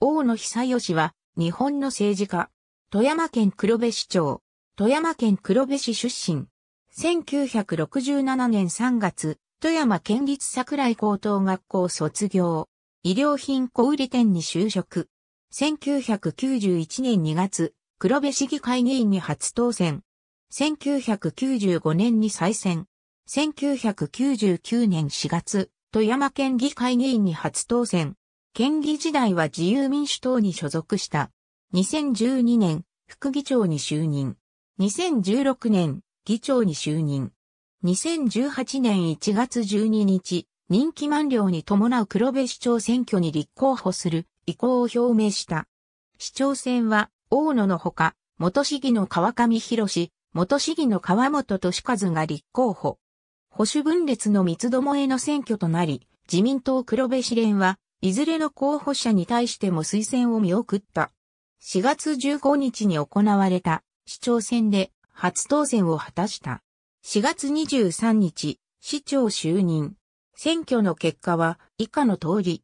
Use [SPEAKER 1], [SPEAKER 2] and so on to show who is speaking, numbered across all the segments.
[SPEAKER 1] 大野久義は、日本の政治家。富山県黒部市長。富山県黒部市出身。1967年3月、富山県立桜井高等学校卒業。医療品小売店に就職。1991年2月、黒部市議会議員に初当選。1995年に再選。1999年4月、富山県議会議員に初当選。県議時代は自由民主党に所属した。2012年、副議長に就任。2016年、議長に就任。2018年1月12日、任期満了に伴う黒部市長選挙に立候補する意向を表明した。市長選は、大野のほか、元市議の川上博元市議の川本敏和が立候補。保守分裂の三つどもえの選挙となり、自民党黒部市連は、いずれの候補者に対しても推薦を見送った。4月15日に行われた市長選で初当選を果たした。4月23日、市長就任。選挙の結果は以下の通り。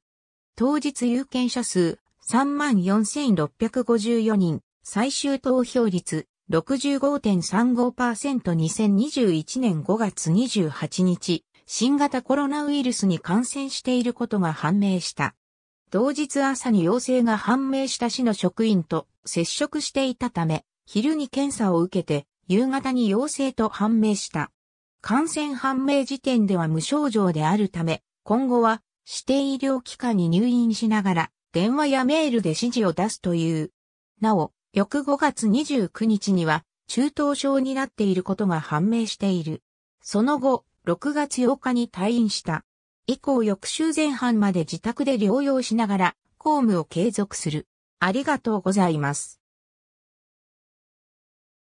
[SPEAKER 1] 当日有権者数34,654人、最終投票率 65.35%2021 年5月28日、新型コロナウイルスに感染していることが判明した。同日朝に陽性が判明した市の職員と接触していたため、昼に検査を受けて、夕方に陽性と判明した。感染判明時点では無症状であるため、今後は指定医療機関に入院しながら、電話やメールで指示を出すという。なお、翌5月29日には、中等症になっていることが判明している。その後、6月8日に退院した。以降翌週前半まで自宅で療養しながら公務を継続する。ありがとうございます。